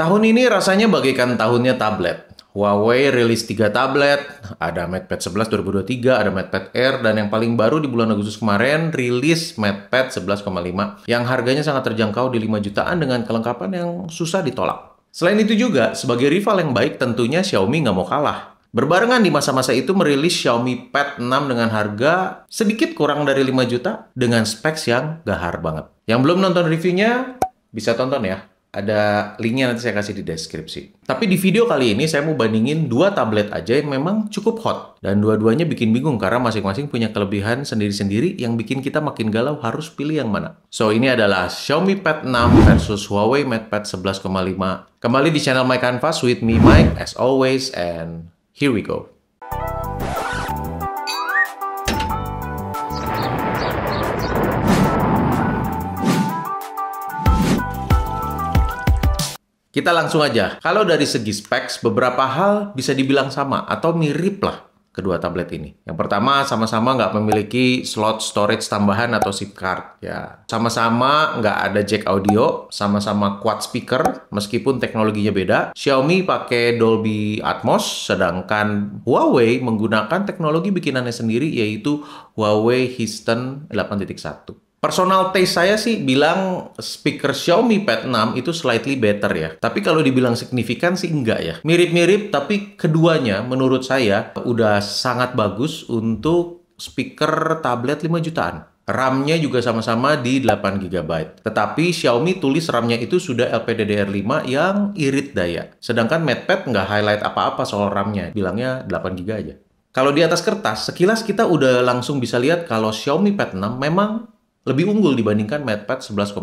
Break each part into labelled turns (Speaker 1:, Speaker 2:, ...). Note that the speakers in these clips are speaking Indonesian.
Speaker 1: Tahun ini rasanya bagaikan tahunnya tablet. Huawei rilis 3 tablet, ada MatePad 11 2023, ada MatePad Air, dan yang paling baru di bulan Agustus kemarin rilis MatePad 11,5 yang harganya sangat terjangkau di 5 jutaan dengan kelengkapan yang susah ditolak. Selain itu juga, sebagai rival yang baik tentunya Xiaomi nggak mau kalah. Berbarengan di masa-masa itu merilis Xiaomi Pad 6 dengan harga sedikit kurang dari 5 juta dengan speks yang gahar banget. Yang belum nonton reviewnya, bisa tonton ya ada linknya nanti saya kasih di deskripsi. Tapi di video kali ini saya mau bandingin dua tablet aja yang memang cukup hot. Dan dua-duanya bikin bingung karena masing-masing punya kelebihan sendiri-sendiri yang bikin kita makin galau harus pilih yang mana. So ini adalah Xiaomi Pad 6 versus Huawei MatePad 11,5. Kembali di channel My Canvas with me Mike as always and here we go. Kita langsung aja. Kalau dari segi specs, beberapa hal bisa dibilang sama atau mirip lah kedua tablet ini. Yang pertama, sama-sama nggak memiliki slot storage tambahan atau SIM card. Ya, sama-sama nggak ada jack audio, sama-sama quad speaker, meskipun teknologinya beda. Xiaomi pakai Dolby Atmos, sedangkan Huawei menggunakan teknologi bikinannya sendiri, yaitu Huawei Histon 8.1. Personal taste saya sih bilang speaker Xiaomi Pad 6 itu slightly better ya. Tapi kalau dibilang signifikan sih enggak ya. Mirip-mirip tapi keduanya menurut saya udah sangat bagus untuk speaker tablet 5 jutaan. RAM-nya juga sama-sama di 8GB. Tetapi Xiaomi tulis RAM-nya itu sudah LPDDR5 yang irit daya. Sedangkan MatePad nggak highlight apa-apa soal RAM-nya. Bilangnya 8GB aja. Kalau di atas kertas, sekilas kita udah langsung bisa lihat kalau Xiaomi Pad 6 memang lebih unggul dibandingkan MatePad 11,5.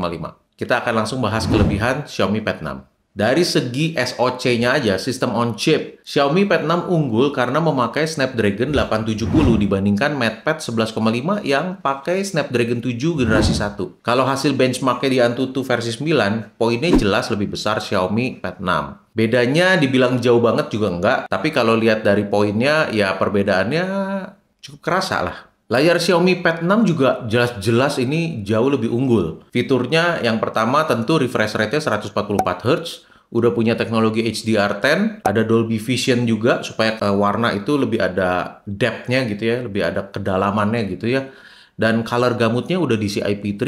Speaker 1: Kita akan langsung bahas kelebihan Xiaomi Pad 6. Dari segi SoC-nya aja, sistem on chip, Xiaomi Pad 6 unggul karena memakai Snapdragon 870 dibandingkan MatePad 11,5 yang pakai Snapdragon 7 generasi 1. Kalau hasil benchmarknya di Antutu versi 9, poinnya jelas lebih besar Xiaomi Pad 6. Bedanya dibilang jauh banget juga enggak, tapi kalau lihat dari poinnya ya perbedaannya cukup kerasa lah. Layar Xiaomi Pad 6 juga jelas-jelas ini jauh lebih unggul. Fiturnya yang pertama tentu refresh rate-nya 144Hz, udah punya teknologi HDR10, ada Dolby Vision juga supaya eh, warna itu lebih ada depth-nya gitu ya, lebih ada kedalamannya gitu ya. Dan color gamutnya udah di CIP3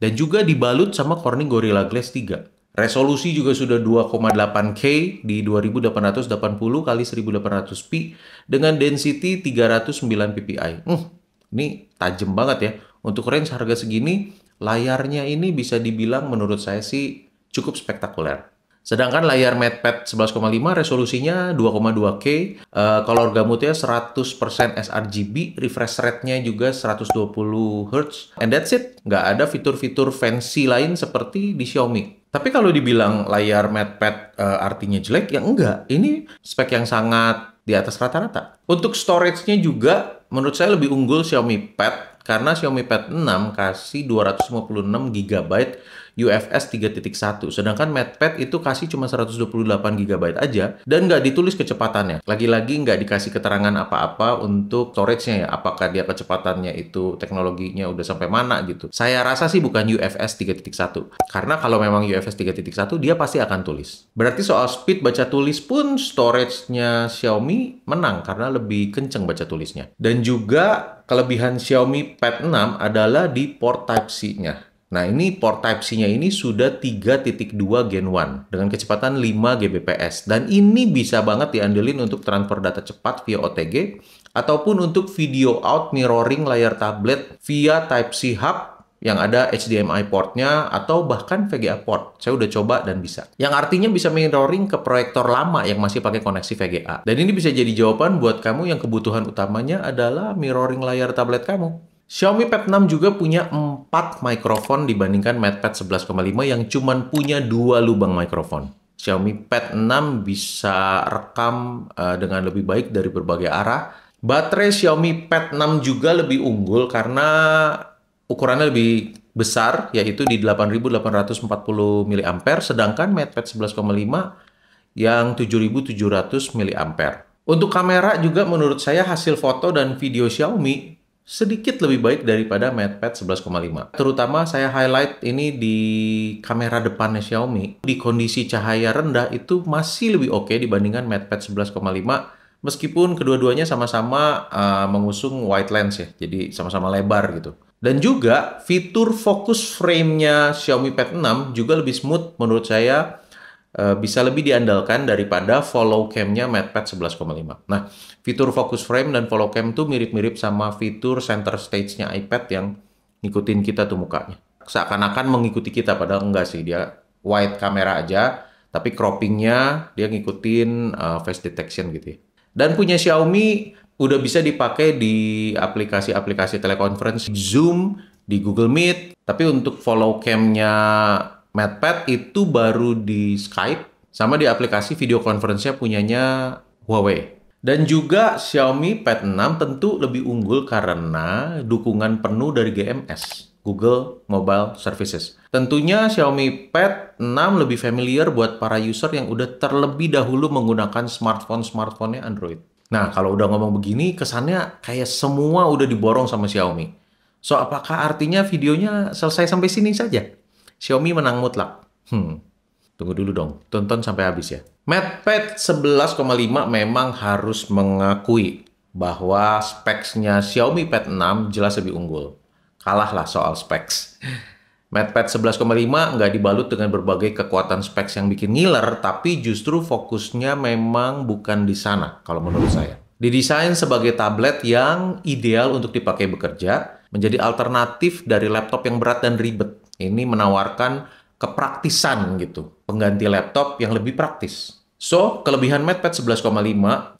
Speaker 1: dan juga dibalut sama Corning Gorilla Glass 3. Resolusi juga sudah 2,8K di 2880 kali 1800p dengan density 309 ppi. Hmm, ini tajam banget ya. Untuk range harga segini, layarnya ini bisa dibilang menurut saya sih cukup spektakuler. Sedangkan layar MatePad 11,5 resolusinya 2,2K, uh, color gamutnya 100% sRGB, refresh rate-nya juga 120 Hz, and that's it. Nggak ada fitur-fitur fancy lain seperti di Xiaomi. Tapi kalau dibilang layar MatePad uh, artinya jelek, ya enggak. Ini spek yang sangat di atas rata-rata. Untuk storage-nya juga menurut saya lebih unggul Xiaomi Pad karena Xiaomi Pad 6 kasih 256 GB UFS 3.1 sedangkan MatePad itu kasih cuma 128 GB aja dan nggak ditulis kecepatannya lagi-lagi nggak dikasih keterangan apa-apa untuk storage-nya ya apakah dia kecepatannya itu teknologinya udah sampai mana gitu saya rasa sih bukan UFS 3.1 karena kalau memang UFS 3.1 dia pasti akan tulis berarti soal speed baca tulis pun storage-nya Xiaomi menang karena lebih kenceng baca tulisnya dan juga kelebihan Xiaomi Pad 6 adalah di port Type C-nya Nah, ini port Type-C-nya ini sudah 3.2 Gen 1 dengan kecepatan 5 Gbps. Dan ini bisa banget diandelin untuk transfer data cepat via OTG ataupun untuk video out mirroring layar tablet via Type-C Hub yang ada HDMI portnya atau bahkan VGA port. Saya udah coba dan bisa. Yang artinya bisa mirroring ke proyektor lama yang masih pakai koneksi VGA. Dan ini bisa jadi jawaban buat kamu yang kebutuhan utamanya adalah mirroring layar tablet kamu. Xiaomi Pad 6 juga punya 4 mikrofon dibandingkan MatePad 11,5 yang cuma punya dua lubang mikrofon. Xiaomi Pad 6 bisa rekam uh, dengan lebih baik dari berbagai arah. Baterai Xiaomi Pad 6 juga lebih unggul karena ukurannya lebih besar yaitu di 8840 mAh sedangkan MatePad 11,5 yang 7700 mAh. Untuk kamera juga menurut saya hasil foto dan video Xiaomi sedikit lebih baik daripada MatePad 11,5. Terutama saya highlight ini di kamera depannya Xiaomi. Di kondisi cahaya rendah itu masih lebih oke okay dibandingkan MatePad 11,5 meskipun kedua-duanya sama-sama uh, mengusung wide lens ya. Jadi sama-sama lebar gitu. Dan juga fitur fokus frame-nya Xiaomi Pad 6 juga lebih smooth menurut saya Eh, bisa lebih diandalkan daripada follow cam-nya 11,5. Nah, fitur focus frame dan follow cam tuh mirip-mirip sama fitur center stage-nya iPad yang ngikutin kita tuh mukanya. Seakan-akan mengikuti kita, padahal enggak sih. Dia wide kamera aja, tapi cropping-nya dia ngikutin uh, face detection gitu ya. Dan punya Xiaomi udah bisa dipakai di aplikasi-aplikasi telekonferensi Zoom, di Google Meet, tapi untuk follow cam-nya MatPat itu baru di Skype sama di aplikasi video conference-nya punyanya Huawei. Dan juga Xiaomi Pad 6 tentu lebih unggul karena dukungan penuh dari GMS, Google Mobile Services. Tentunya Xiaomi Pad 6 lebih familiar buat para user yang udah terlebih dahulu menggunakan smartphone-smartphone-nya Android. Nah, kalau udah ngomong begini, kesannya kayak semua udah diborong sama Xiaomi. So, apakah artinya videonya selesai sampai sini saja? Xiaomi menang mutlak. Hmm. Tunggu dulu dong, tonton sampai habis ya. MatePad 11,5 memang harus mengakui bahwa speknya Xiaomi Pad 6 jelas lebih unggul. Kalahlah soal speks. MatePad 11,5 nggak dibalut dengan berbagai kekuatan speks yang bikin ngiler, tapi justru fokusnya memang bukan di sana kalau menurut saya. Didesain sebagai tablet yang ideal untuk dipakai bekerja, menjadi alternatif dari laptop yang berat dan ribet ini menawarkan kepraktisan gitu, pengganti laptop yang lebih praktis. So, kelebihan MatePad 11,5 uh,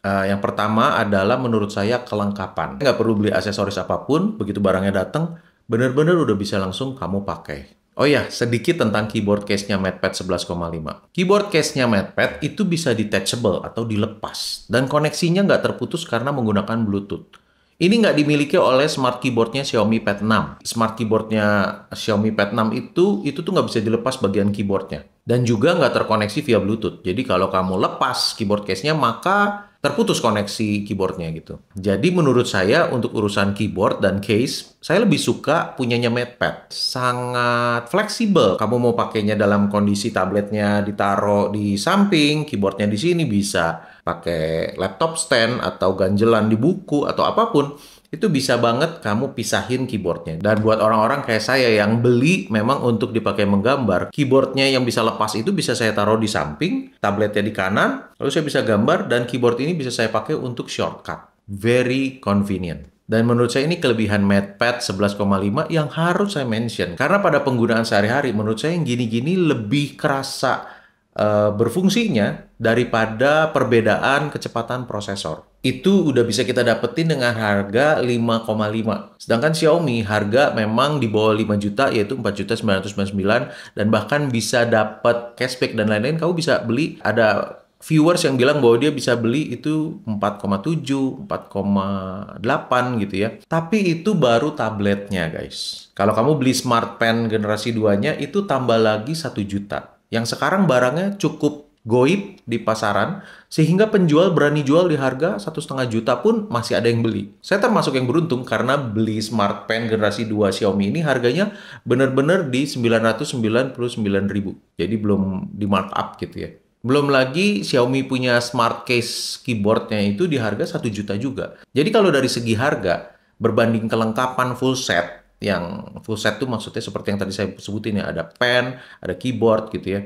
Speaker 1: eh, yang pertama adalah menurut saya kelengkapan. Nggak perlu beli aksesoris apapun, begitu barangnya datang, benar-benar udah bisa langsung kamu pakai. Oh ya, sedikit tentang keyboard case-nya MatePad 11,5. Keyboard case-nya MatePad itu bisa detachable atau dilepas, dan koneksinya nggak terputus karena menggunakan Bluetooth. Ini nggak dimiliki oleh smart keyboardnya Xiaomi Pad 6. Smart keyboardnya Xiaomi Pad 6 itu, itu tuh nggak bisa dilepas bagian keyboardnya. Dan juga nggak terkoneksi via Bluetooth. Jadi kalau kamu lepas keyboard case-nya, maka terputus koneksi keyboardnya gitu. Jadi menurut saya untuk urusan keyboard dan case, saya lebih suka punyanya MatePad. Sangat fleksibel. Kamu mau pakainya dalam kondisi tabletnya ditaruh di samping, keyboardnya di sini bisa pakai laptop stand atau ganjelan di buku atau apapun itu bisa banget kamu pisahin keyboardnya. Dan buat orang-orang kayak saya yang beli memang untuk dipakai menggambar, keyboardnya yang bisa lepas itu bisa saya taruh di samping, tabletnya di kanan, lalu saya bisa gambar dan keyboard ini bisa saya pakai untuk shortcut. Very convenient. Dan menurut saya ini kelebihan MatePad 11,5 yang harus saya mention. Karena pada penggunaan sehari-hari, menurut saya yang gini-gini lebih kerasa uh, berfungsinya daripada perbedaan kecepatan prosesor itu udah bisa kita dapetin dengan harga 5,5. Sedangkan Xiaomi harga memang di bawah 5 juta yaitu 4 juta 999 dan bahkan bisa dapat cashback dan lain-lain kamu bisa beli ada viewers yang bilang bahwa dia bisa beli itu 4,7, 4,8 gitu ya. Tapi itu baru tabletnya guys. Kalau kamu beli smart pen generasi 2-nya itu tambah lagi 1 juta. Yang sekarang barangnya cukup goib di pasaran sehingga penjual berani jual di harga satu setengah juta pun masih ada yang beli. Saya termasuk yang beruntung karena beli smart pen generasi 2 Xiaomi ini harganya benar-benar di 999.000. Jadi belum di markup gitu ya. Belum lagi Xiaomi punya smart case keyboardnya itu di harga satu juta juga. Jadi kalau dari segi harga berbanding kelengkapan full set yang full set tuh maksudnya seperti yang tadi saya sebutin ya ada pen, ada keyboard gitu ya.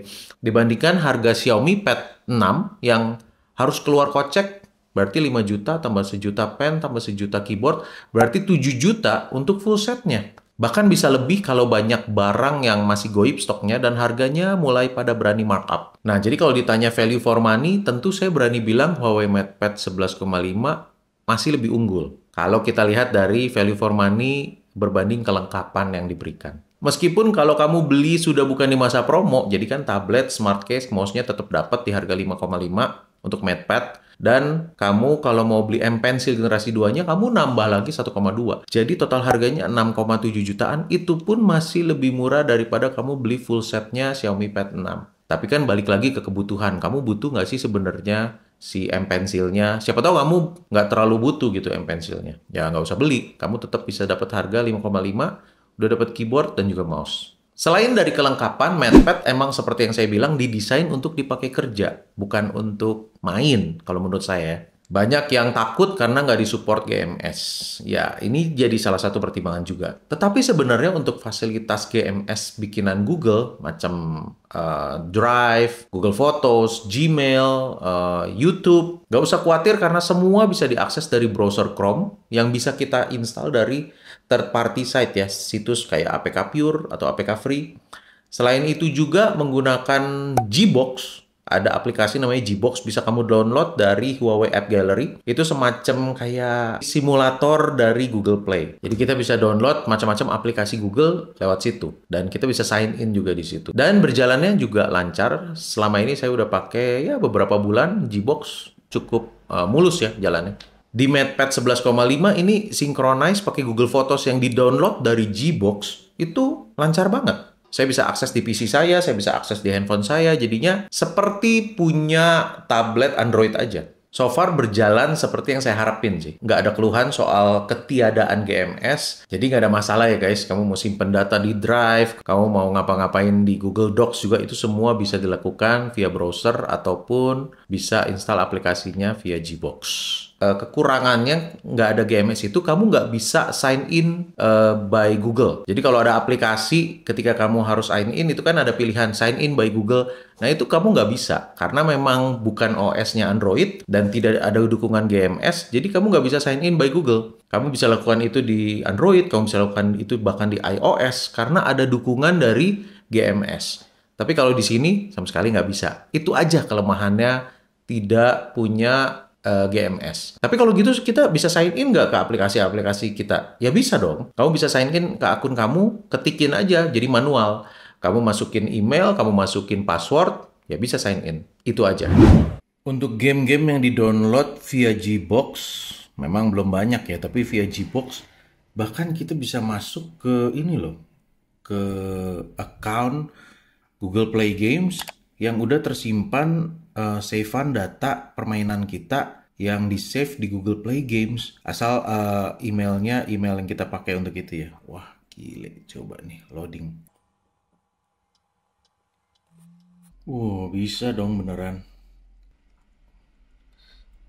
Speaker 1: Dibandingkan harga Xiaomi Pad 6 yang harus keluar kocek berarti 5 juta tambah sejuta pen tambah sejuta keyboard berarti 7 juta untuk full setnya. Bahkan bisa lebih kalau banyak barang yang masih goib stoknya dan harganya mulai pada berani markup. Nah, jadi kalau ditanya value for money, tentu saya berani bilang Huawei MatePad 11,5 masih lebih unggul. Kalau kita lihat dari value for money berbanding kelengkapan yang diberikan. Meskipun kalau kamu beli sudah bukan di masa promo, jadi kan tablet, smart case, mouse-nya tetap dapat di harga 5,5 untuk MatePad. Dan kamu kalau mau beli M Pencil generasi 2-nya, kamu nambah lagi 1,2. Jadi total harganya 6,7 jutaan, itu pun masih lebih murah daripada kamu beli full setnya Xiaomi Pad 6. Tapi kan balik lagi ke kebutuhan, kamu butuh nggak sih sebenarnya si M pensilnya. Siapa tahu kamu nggak terlalu butuh gitu M pensilnya. Ya nggak usah beli, kamu tetap bisa dapat harga 5,5, udah dapat keyboard dan juga mouse. Selain dari kelengkapan, MatePad emang seperti yang saya bilang didesain untuk dipakai kerja, bukan untuk main kalau menurut saya. Banyak yang takut karena nggak disupport GMS. Ya, ini jadi salah satu pertimbangan juga. Tetapi sebenarnya untuk fasilitas GMS bikinan Google, macam uh, Drive, Google Photos, Gmail, uh, YouTube, nggak usah khawatir karena semua bisa diakses dari browser Chrome yang bisa kita install dari third party site ya, situs kayak APK Pure atau APK Free. Selain itu juga menggunakan Gbox ada aplikasi namanya Gbox bisa kamu download dari Huawei App Gallery. Itu semacam kayak simulator dari Google Play. Jadi kita bisa download macam-macam aplikasi Google lewat situ dan kita bisa sign in juga di situ. Dan berjalannya juga lancar. Selama ini saya udah pakai ya beberapa bulan Gbox cukup uh, mulus ya jalannya. Di MatePad 11,5 ini sinkronize pakai Google Photos yang di-download dari Gbox itu lancar banget saya bisa akses di PC saya, saya bisa akses di handphone saya. Jadinya seperti punya tablet Android aja. So far berjalan seperti yang saya harapin sih. Nggak ada keluhan soal ketiadaan GMS. Jadi nggak ada masalah ya guys. Kamu mau simpen data di Drive, kamu mau ngapa-ngapain di Google Docs juga itu semua bisa dilakukan via browser ataupun bisa install aplikasinya via Gbox. box eh, kekurangannya nggak ada GMS itu kamu nggak bisa sign in uh, by Google. Jadi kalau ada aplikasi ketika kamu harus sign in itu kan ada pilihan sign in by Google. Nah itu kamu nggak bisa karena memang bukan OS-nya Android dan tidak ada dukungan GMS. Jadi kamu nggak bisa sign in by Google. Kamu bisa lakukan itu di Android, kamu bisa lakukan itu bahkan di iOS karena ada dukungan dari GMS. Tapi kalau di sini sama sekali nggak bisa. Itu aja kelemahannya tidak punya uh, eh, GMS. Tapi kalau gitu kita bisa sign in nggak ke aplikasi-aplikasi kita? Ya bisa dong. Kamu bisa sign in ke akun kamu, ketikin aja, jadi manual. Kamu masukin email, kamu masukin password, ya bisa sign in. Itu aja. Untuk game-game yang di download via Gbox, memang belum banyak ya, tapi via Gbox bahkan kita bisa masuk ke ini loh, ke account Google Play Games yang udah tersimpan uh, savean data permainan kita yang di save di Google Play Games asal uh, emailnya email yang kita pakai untuk itu ya. Wah gile coba nih loading. Wow bisa dong beneran.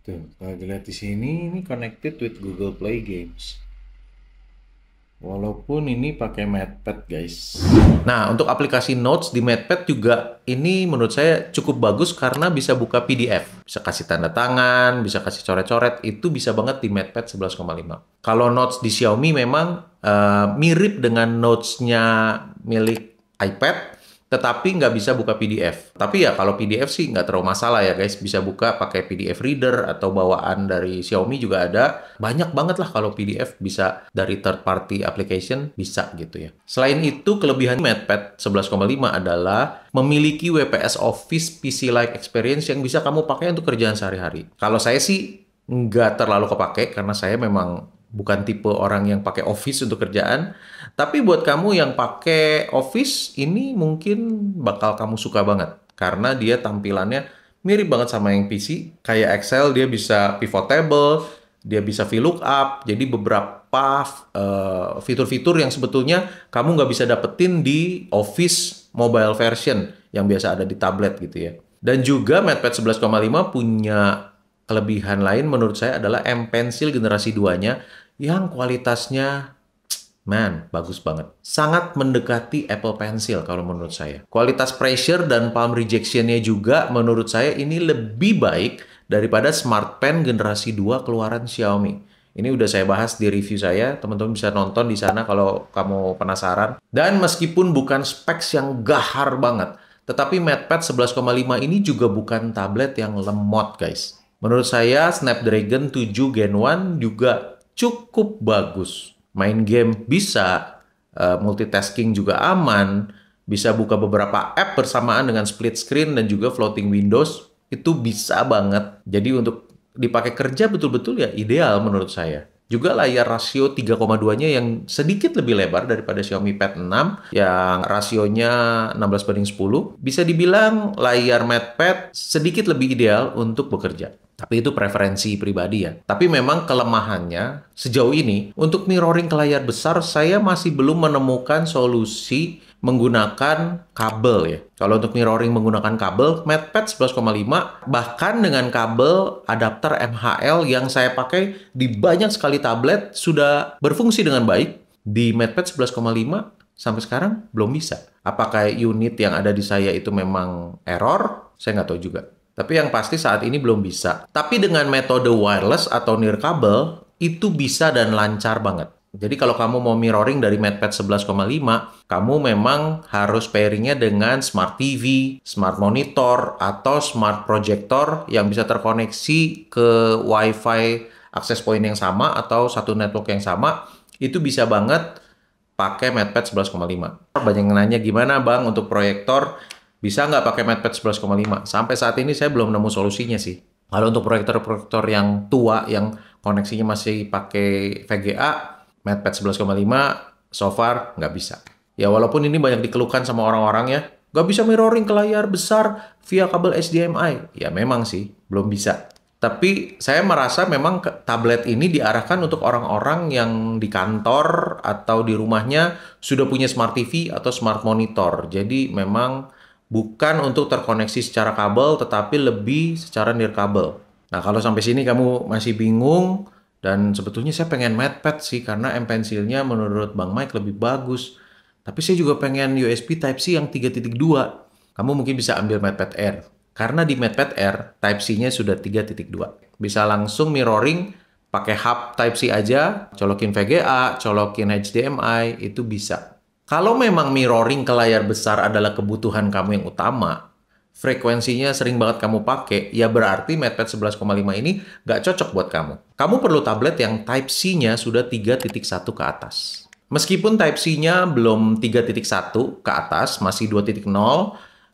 Speaker 1: Tuh, kita lihat di sini ini connected with Google Play Games. Walaupun ini pakai MatePad guys. Nah untuk aplikasi Notes di MatePad juga ini menurut saya cukup bagus karena bisa buka PDF. Bisa kasih tanda tangan, bisa kasih coret-coret, itu bisa banget di MatePad 11,5. Kalau Notes di Xiaomi memang uh, mirip dengan Notes-nya milik iPad, tetapi nggak bisa buka PDF. Tapi ya kalau PDF sih nggak terlalu masalah ya guys, bisa buka pakai PDF reader atau bawaan dari Xiaomi juga ada. Banyak banget lah kalau PDF bisa dari third party application bisa gitu ya. Selain itu kelebihan MatePad 11,5 adalah memiliki WPS Office PC-like experience yang bisa kamu pakai untuk kerjaan sehari-hari. Kalau saya sih nggak terlalu kepake karena saya memang bukan tipe orang yang pakai office untuk kerjaan. Tapi buat kamu yang pakai office ini mungkin bakal kamu suka banget karena dia tampilannya mirip banget sama yang PC. Kayak Excel dia bisa pivot table, dia bisa VLOOKUP. Jadi beberapa fitur eh, fitur-fitur yang sebetulnya kamu nggak bisa dapetin di office mobile version yang biasa ada di tablet gitu ya. Dan juga MatePad 11,5 punya kelebihan lain menurut saya adalah M Pencil generasi 2-nya yang kualitasnya Man, bagus banget. Sangat mendekati Apple Pencil kalau menurut saya. Kualitas pressure dan palm rejectionnya juga menurut saya ini lebih baik daripada Smart Pen generasi 2 keluaran Xiaomi. Ini udah saya bahas di review saya, teman-teman bisa nonton di sana kalau kamu penasaran. Dan meskipun bukan specs yang gahar banget, tetapi MatePad 11,5 ini juga bukan tablet yang lemot, guys. Menurut saya Snapdragon 7 Gen 1 juga cukup bagus. Main game bisa, eh, multitasking juga aman, bisa buka beberapa app bersamaan dengan split screen dan juga floating windows, itu bisa banget. Jadi untuk dipakai kerja betul-betul ya ideal menurut saya. Juga layar rasio 3,2-nya yang sedikit lebih lebar daripada Xiaomi Pad 6 yang rasionya 16 banding 10. Bisa dibilang layar Pad sedikit lebih ideal untuk bekerja. Tapi itu preferensi pribadi ya. Tapi memang kelemahannya sejauh ini untuk mirroring ke layar besar saya masih belum menemukan solusi menggunakan kabel ya. Kalau untuk mirroring menggunakan kabel, MatePad 11,5 bahkan dengan kabel adapter MHL yang saya pakai di banyak sekali tablet sudah berfungsi dengan baik. Di MatePad 11,5 sampai sekarang belum bisa. Apakah unit yang ada di saya itu memang error? Saya nggak tahu juga. Tapi yang pasti saat ini belum bisa. Tapi dengan metode wireless atau nirkabel, itu bisa dan lancar banget. Jadi kalau kamu mau mirroring dari MatPat 11,5, kamu memang harus pairingnya dengan smart TV, smart monitor, atau smart projector yang bisa terkoneksi ke WiFi akses point yang sama atau satu network yang sama, itu bisa banget pakai MatPat 11,5. Banyak nanya gimana bang untuk proyektor, bisa nggak pakai MatPat 11,5? Sampai saat ini saya belum nemu solusinya sih. Kalau untuk proyektor-proyektor yang tua, yang koneksinya masih pakai VGA, MatPat 11,5, so far nggak bisa. Ya walaupun ini banyak dikeluhkan sama orang-orang ya, nggak bisa mirroring ke layar besar via kabel HDMI. Ya memang sih, belum bisa. Tapi saya merasa memang tablet ini diarahkan untuk orang-orang yang di kantor atau di rumahnya sudah punya smart TV atau smart monitor. Jadi memang bukan untuk terkoneksi secara kabel tetapi lebih secara nirkabel. Nah, kalau sampai sini kamu masih bingung dan sebetulnya saya pengen MatPat sih karena M pensilnya menurut Bang Mike lebih bagus. Tapi saya juga pengen USB Type C yang 3.2. Kamu mungkin bisa ambil MatPat Air karena di MatPat Air Type C-nya sudah 3.2. Bisa langsung mirroring pakai hub Type C aja, colokin VGA, colokin HDMI itu bisa. Kalau memang mirroring ke layar besar adalah kebutuhan kamu yang utama, frekuensinya sering banget kamu pakai, ya berarti MatePad 11,5 ini nggak cocok buat kamu. Kamu perlu tablet yang Type-C-nya sudah 3.1 ke atas. Meskipun Type-C-nya belum 3.1 ke atas, masih 2.0,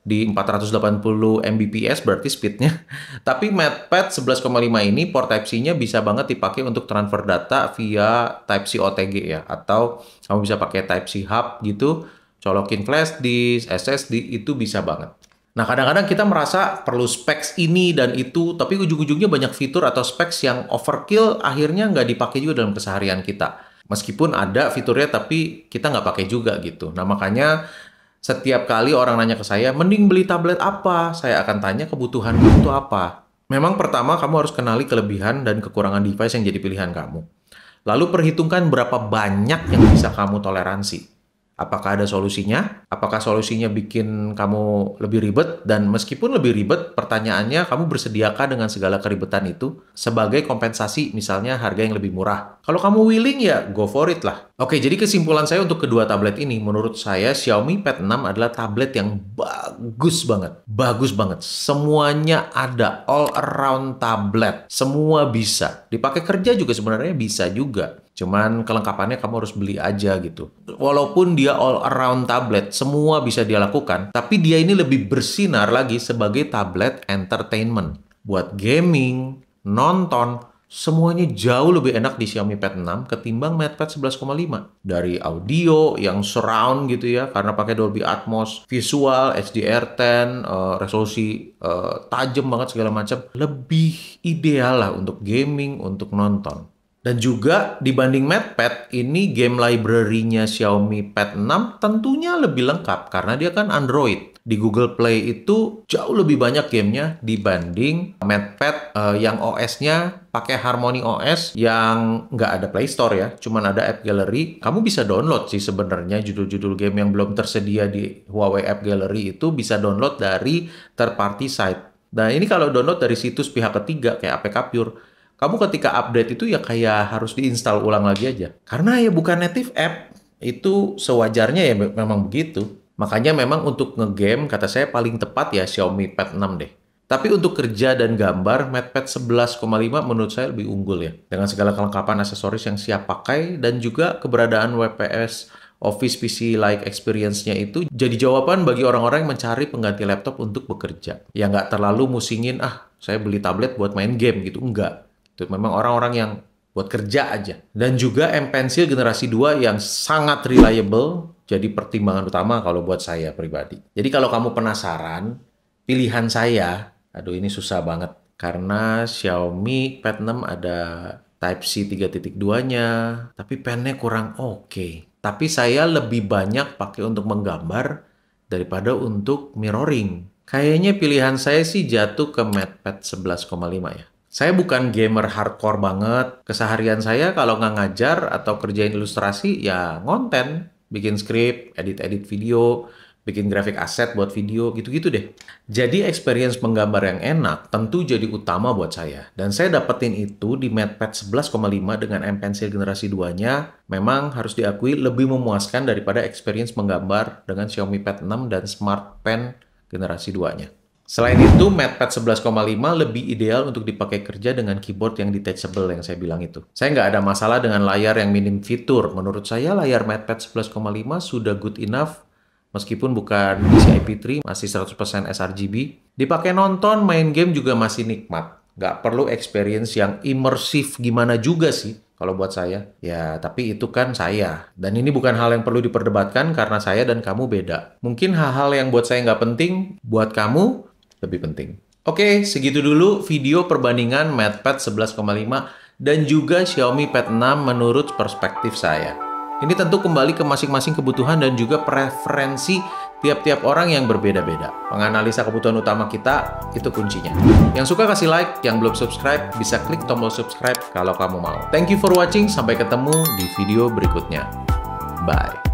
Speaker 1: di 480 Mbps berarti speednya. Tapi MatPad 11,5 ini port Type-C-nya bisa banget dipakai untuk transfer data via Type-C OTG ya. Atau kamu bisa pakai Type-C Hub gitu, colokin flash disk, SSD, itu bisa banget. Nah kadang-kadang kita merasa perlu specs ini dan itu, tapi ujung-ujungnya banyak fitur atau specs yang overkill akhirnya nggak dipakai juga dalam keseharian kita meskipun ada fiturnya tapi kita nggak pakai juga gitu. Nah makanya setiap kali orang nanya ke saya, mending beli tablet apa? Saya akan tanya kebutuhan itu apa. Memang pertama kamu harus kenali kelebihan dan kekurangan device yang jadi pilihan kamu. Lalu perhitungkan berapa banyak yang bisa kamu toleransi. Apakah ada solusinya? Apakah solusinya bikin kamu lebih ribet? Dan meskipun lebih ribet, pertanyaannya kamu bersediakah dengan segala keribetan itu sebagai kompensasi misalnya harga yang lebih murah? Kalau kamu willing ya go for it lah. Oke, jadi kesimpulan saya untuk kedua tablet ini, menurut saya Xiaomi Pad 6 adalah tablet yang bagus banget. Bagus banget. Semuanya ada all around tablet. Semua bisa. Dipakai kerja juga sebenarnya bisa juga. Cuman kelengkapannya kamu harus beli aja gitu. Walaupun dia all around tablet, semua bisa dia lakukan, tapi dia ini lebih bersinar lagi sebagai tablet entertainment. Buat gaming, nonton, semuanya jauh lebih enak di Xiaomi Pad 6 ketimbang MatePad 11,5. Dari audio yang surround gitu ya, karena pakai Dolby Atmos, visual, HDR10, uh, eh, resolusi uh, tajam banget segala macam, lebih ideal lah untuk gaming, untuk nonton. Dan juga dibanding MatePad, ini game library-nya Xiaomi Pad 6 tentunya lebih lengkap karena dia kan Android. Di Google Play itu jauh lebih banyak gamenya dibanding MatePad uh, eh, yang OS-nya pakai Harmony OS yang nggak ada Play Store ya, cuman ada App Gallery. Kamu bisa download sih sebenarnya judul-judul game yang belum tersedia di Huawei App Gallery itu bisa download dari third party site. Nah ini kalau download dari situs pihak ketiga kayak APK Pure, kamu ketika update itu ya kayak harus diinstal ulang lagi aja. Karena ya bukan native app, itu sewajarnya ya memang begitu. Makanya memang untuk ngegame kata saya paling tepat ya Xiaomi Pad 6 deh. Tapi untuk kerja dan gambar, MatePad 11,5 menurut saya lebih unggul ya. Dengan segala kelengkapan aksesoris yang siap pakai dan juga keberadaan WPS Office PC-like experience-nya itu jadi jawaban bagi orang-orang yang mencari pengganti laptop untuk bekerja. Ya nggak terlalu musingin, ah saya beli tablet buat main game gitu. Enggak. Itu memang orang-orang yang buat kerja aja. Dan juga M Pencil generasi 2 yang sangat reliable jadi pertimbangan utama kalau buat saya pribadi. Jadi kalau kamu penasaran, pilihan saya, aduh ini susah banget karena Xiaomi Pad 6 ada Type C 3.2-nya, tapi pennya kurang oke. Okay. Tapi saya lebih banyak pakai untuk menggambar daripada untuk mirroring. Kayaknya pilihan saya sih jatuh ke MatePad 11,5 ya. Saya bukan gamer hardcore banget. Keseharian saya kalau nggak ngajar atau kerjain ilustrasi ya ngonten, bikin skrip, edit-edit video, bikin grafik aset buat video, gitu-gitu deh. Jadi experience menggambar yang enak tentu jadi utama buat saya. Dan saya dapetin itu di MatePad 11,5 dengan M-Pencil generasi 2-nya memang harus diakui lebih memuaskan daripada experience menggambar dengan Xiaomi Pad 6 dan Smart Pen generasi 2-nya. Selain itu, MatePad 11,5 lebih ideal untuk dipakai kerja dengan keyboard yang detachable yang saya bilang itu. Saya nggak ada masalah dengan layar yang minim fitur. Menurut saya, layar MatePad 11,5 sudah good enough Meskipun bukan dci p 3 masih 100% sRGB. Dipakai nonton, main game juga masih nikmat. Nggak perlu experience yang imersif gimana juga sih kalau buat saya. Ya, tapi itu kan saya. Dan ini bukan hal yang perlu diperdebatkan karena saya dan kamu beda. Mungkin hal-hal yang buat saya nggak penting, buat kamu lebih penting. Oke, segitu dulu video perbandingan MatePad 11,5 dan juga Xiaomi Pad 6 menurut perspektif saya. Ini tentu kembali ke masing-masing kebutuhan dan juga preferensi tiap-tiap orang yang berbeda-beda. Menganalisa kebutuhan utama kita itu kuncinya. Yang suka kasih like, yang belum subscribe bisa klik tombol subscribe kalau kamu mau. Thank you for watching, sampai ketemu di video berikutnya. Bye.